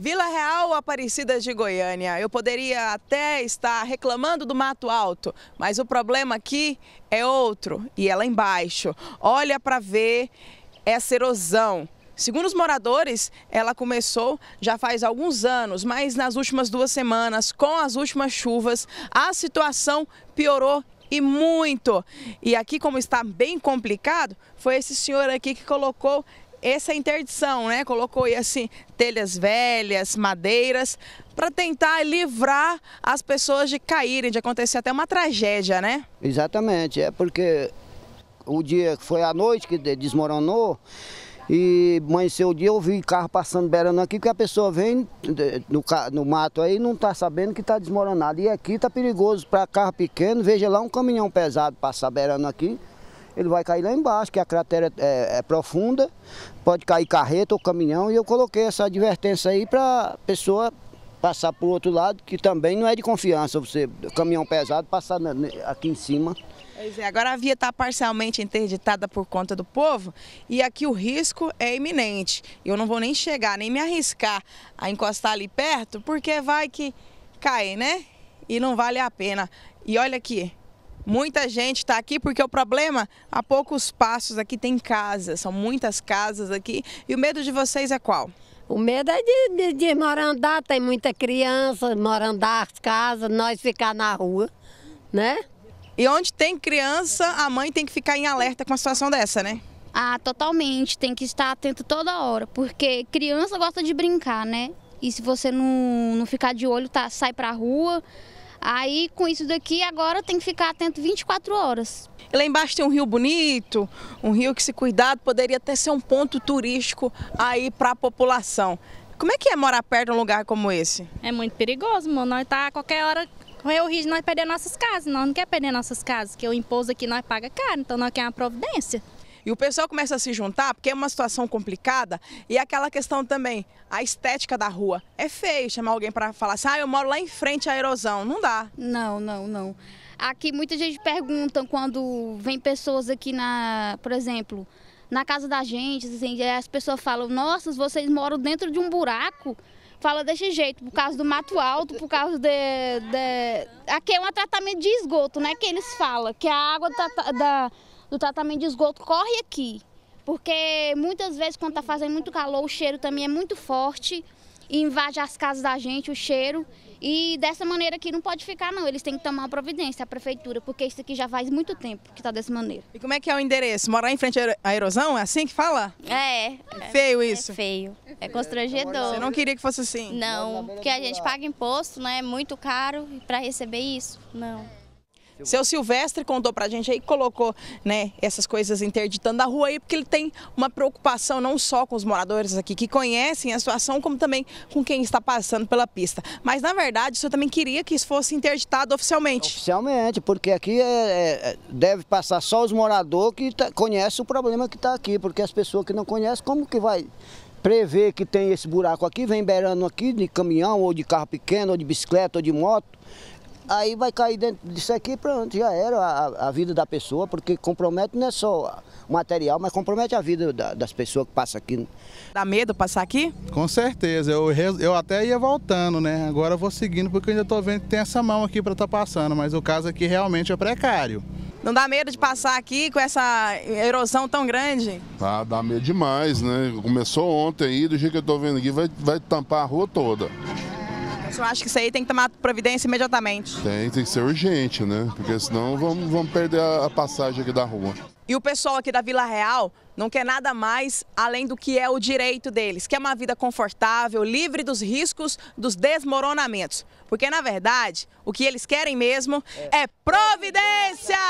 Vila Real Aparecida de Goiânia. Eu poderia até estar reclamando do Mato Alto, mas o problema aqui é outro e é lá embaixo. Olha para ver essa erosão. Segundo os moradores, ela começou já faz alguns anos, mas nas últimas duas semanas, com as últimas chuvas, a situação piorou e muito. E aqui, como está bem complicado, foi esse senhor aqui que colocou essa interdição, né? Colocou aí assim telhas velhas, madeiras, para tentar livrar as pessoas de caírem, de acontecer até uma tragédia, né? Exatamente, é porque o dia foi à noite que desmoronou e amanheceu o dia, eu vi carro passando beirando aqui, porque a pessoa vem no, no mato aí não está sabendo que está desmoronado. E aqui está perigoso para carro pequeno, veja lá um caminhão pesado passar beirando aqui ele vai cair lá embaixo, que a cratera é, é profunda, pode cair carreta ou caminhão, e eu coloquei essa advertência aí para a pessoa passar para o outro lado, que também não é de confiança, você, caminhão pesado, passar aqui em cima. Pois é, agora a via está parcialmente interditada por conta do povo e aqui o risco é iminente. Eu não vou nem chegar, nem me arriscar a encostar ali perto, porque vai que cai, né? E não vale a pena. E olha aqui, Muita gente está aqui porque o problema, a poucos passos aqui tem casas, são muitas casas aqui. E o medo de vocês é qual? O medo é de, de, de morandar, tem muita criança, morandar as casas, nós ficar na rua, né? E onde tem criança, a mãe tem que ficar em alerta com a situação dessa, né? Ah, totalmente, tem que estar atento toda hora, porque criança gosta de brincar, né? E se você não, não ficar de olho, tá, sai pra rua, Aí com isso daqui agora tem que ficar atento 24 horas. E lá embaixo tem um rio bonito, um rio que se cuidado poderia até ser um ponto turístico aí para a população. Como é que é morar perto de um lugar como esse? É muito perigoso, mano. Nós tá a qualquer hora correr o risco de nós perder nossas casas. Nós não quer perder nossas casas, que o imposto aqui nós paga caro, então nós quer uma providência. E o pessoal começa a se juntar porque é uma situação complicada e é aquela questão também, a estética da rua. É feio chamar alguém para falar assim, ah, eu moro lá em frente à erosão. Não dá. Não, não, não. Aqui muita gente pergunta quando vem pessoas aqui na, por exemplo, na casa da gente, assim, as pessoas falam, nossa, vocês moram dentro de um buraco fala desse jeito, por causa do mato alto, por causa de, de... Aqui é um tratamento de esgoto, né? Que eles falam, que a água tá, tá, da, da do tratamento de esgoto corre aqui. Porque muitas vezes quando está fazendo muito calor, o cheiro também é muito forte e invade as casas da gente, o cheiro. E dessa maneira aqui não pode ficar não, eles têm que tomar providência, a prefeitura, porque isso aqui já faz muito tempo que está dessa maneira. E como é que é o endereço? Morar em frente à erosão? É assim que fala? É. é, é feio é isso? É feio, é, constrangedor. Você não queria que fosse assim? Não, porque a gente paga imposto, né, é muito caro para receber isso, não. Seu Silvestre contou pra gente aí que colocou né, essas coisas interditando a rua aí, porque ele tem uma preocupação não só com os moradores aqui que conhecem a situação, como também com quem está passando pela pista. Mas na verdade, o senhor também queria que isso fosse interditado oficialmente. Oficialmente, porque aqui é, é, é deve passar só os moradores que tá, conhecem o problema que está aqui, porque as pessoas que não conhecem, como que vai prever que tem esse buraco aqui, vem beirando aqui de caminhão ou de carro pequeno, ou de bicicleta ou de moto aí vai cair dentro disso aqui, pronto, já era a, a vida da pessoa, porque compromete não é só o material, mas compromete a vida da, das pessoas que passam aqui. Dá medo passar aqui? Com certeza, eu, eu até ia voltando, né? Agora eu vou seguindo porque eu ainda estou vendo que tem essa mão aqui para estar tá passando, mas o caso aqui realmente é precário. Não dá medo de passar aqui com essa erosão tão grande? Ah, dá medo demais, né? Começou ontem aí, do jeito que eu estou vendo aqui, vai, vai tampar a rua toda. Eu acho acha que isso aí tem que tomar providência imediatamente? Tem, tem que ser urgente, né? Porque senão vamos, vamos perder a passagem aqui da rua. E o pessoal aqui da Vila Real não quer nada mais além do que é o direito deles, que é uma vida confortável, livre dos riscos dos desmoronamentos. Porque, na verdade, o que eles querem mesmo é providência!